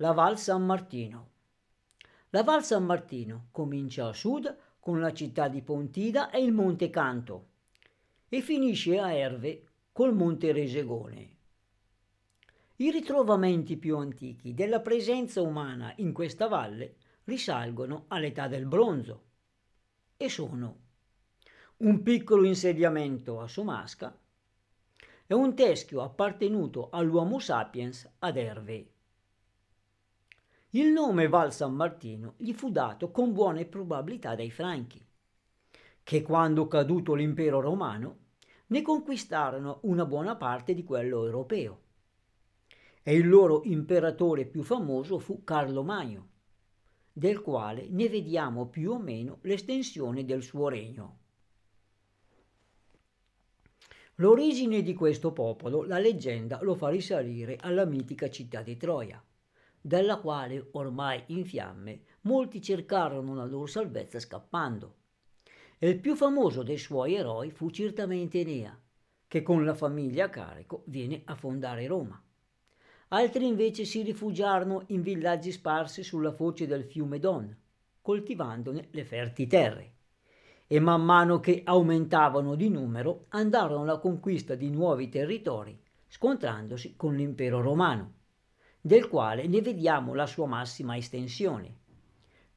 la Val San Martino. La Val San Martino comincia a sud con la città di Pontida e il Monte Canto e finisce a Erve col Monte Resegone. I ritrovamenti più antichi della presenza umana in questa valle risalgono all'età del bronzo e sono un piccolo insediamento a Somasca e un teschio appartenuto all'Uomo sapiens ad Erve. Il nome Val San Martino gli fu dato con buone probabilità dai Franchi, che quando caduto l'impero romano ne conquistarono una buona parte di quello europeo. E il loro imperatore più famoso fu Carlo Magno, del quale ne vediamo più o meno l'estensione del suo regno. L'origine di questo popolo la leggenda lo fa risalire alla mitica città di Troia dalla quale, ormai in fiamme, molti cercarono la loro salvezza scappando. E il più famoso dei suoi eroi fu certamente Enea, che con la famiglia a carico viene a fondare Roma. Altri invece si rifugiarono in villaggi sparsi sulla foce del fiume Don, coltivandone le ferti terre e man mano che aumentavano di numero andarono alla conquista di nuovi territori, scontrandosi con l'impero romano del quale ne vediamo la sua massima estensione,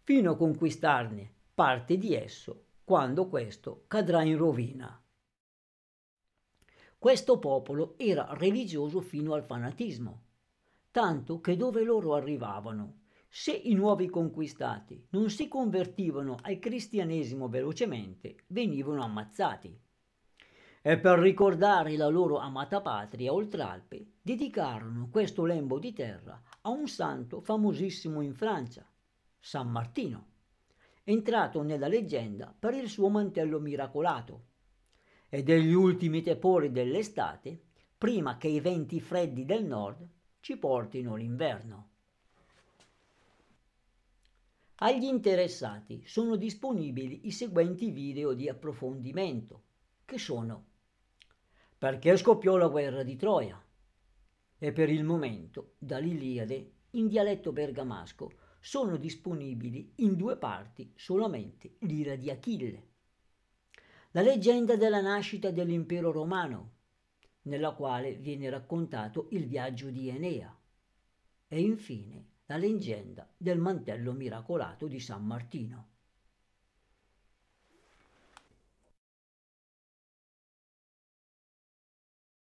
fino a conquistarne parte di esso quando questo cadrà in rovina. Questo popolo era religioso fino al fanatismo, tanto che dove loro arrivavano, se i nuovi conquistati non si convertivano al cristianesimo velocemente, venivano ammazzati e per ricordare la loro amata patria oltre Alpe, dedicarono questo lembo di terra a un santo famosissimo in Francia, San Martino, entrato nella leggenda per il suo mantello miracolato. E degli ultimi tepori dell'estate, prima che i venti freddi del nord ci portino l'inverno. Agli interessati sono disponibili i seguenti video di approfondimento, che sono perché scoppiò la guerra di Troia. E per il momento, dall'Iliade, in dialetto bergamasco, sono disponibili in due parti solamente l'ira di Achille. La leggenda della nascita dell'impero romano, nella quale viene raccontato il viaggio di Enea. E infine la leggenda del mantello miracolato di San Martino.